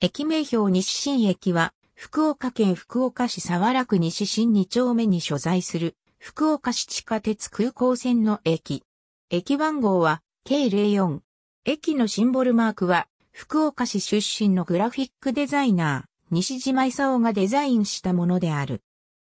駅名標西新駅は、福岡県福岡市沢楽西新2丁目に所在する、福岡市地下鉄空港線の駅。駅番号は、K04。駅のシンボルマークは、福岡市出身のグラフィックデザイナー、西島勲がデザインしたものである。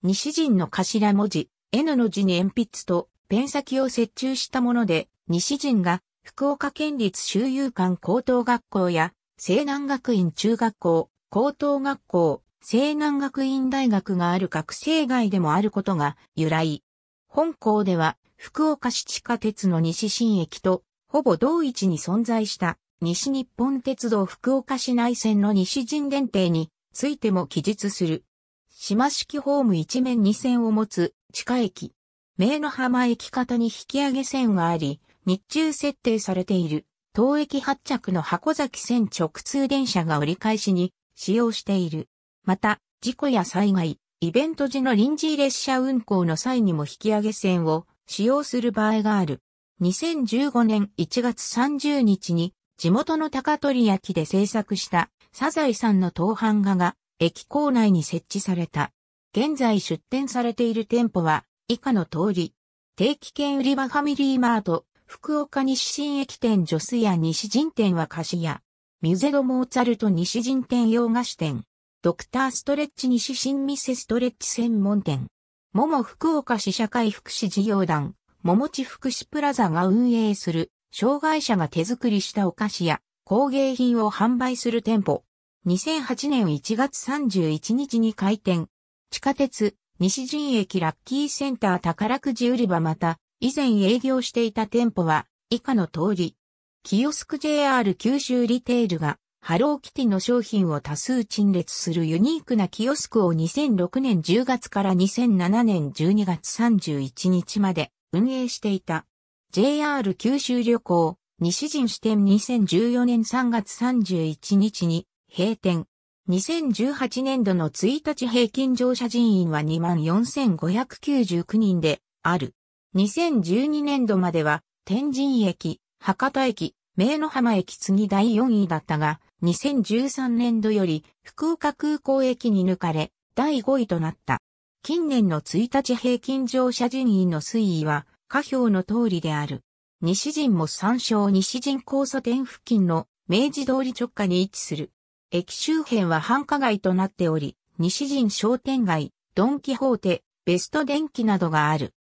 西陣の頭文字、N の字に鉛筆とペン先を折衷したもので、西陣が福岡県立周遊館高等学校や西南学院中学校、高等学校、西南学院大学がある学生街でもあることが由来。本校では福岡市地下鉄の西新駅とほぼ同一に存在した西日本鉄道福岡市内線の西神電停についても記述する。島式ホーム一面二線を持つ地下駅。名の浜駅方に引き上げ線があり、日中設定されている。東駅発着の箱崎線直通電車が折り返しに使用している。また、事故や災害、イベント時の臨時列車運行の際にも引き上げ線を使用する場合がある。2015年1月30日に地元の高取焼で制作したサザエさんの当販画が駅構内に設置された。現在出店されている店舗は以下の通り、定期券売り場ファミリーマート、福岡西新駅店ジョス屋西陣店は菓子屋。ミュゼド・モーツァルト西陣店洋菓子店。ドクターストレッチ西新店ストレッチ専門店。桃福岡市社会福祉事業団、桃地福祉プラザが運営する、障害者が手作りしたお菓子や工芸品を販売する店舗。2008年1月31日に開店。地下鉄、西陣駅ラッキーセンター宝くじ売り場また、以前営業していた店舗は以下の通り。キオスク JR 九州リテールがハローキティの商品を多数陳列するユニークなキオスクを2006年10月から2007年12月31日まで運営していた。JR 九州旅行西陣支店2014年3月31日に閉店。2018年度の1日平均乗車人員は24,599人である。2012年度までは、天神駅、博多駅、名の浜駅次第4位だったが、2013年度より福岡空港駅に抜かれ、第5位となった。近年の1日平均乗車人員の推移は、下表の通りである。西陣も参照西陣交差点付近の明治通り直下に位置する。駅周辺は繁華街となっており、西陣商店街、ドンキホーテ、ベスト電機などがある。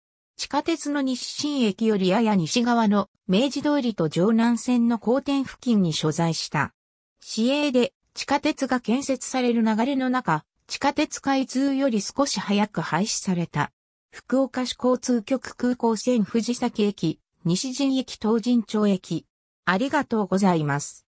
地下鉄の西新駅よりやや西側の明治通りと城南線の交点付近に所在した。市営で地下鉄が建設される流れの中、地下鉄開通より少し早く廃止された。福岡市交通局空港線藤崎駅、西陣駅東陣町駅。ありがとうございます。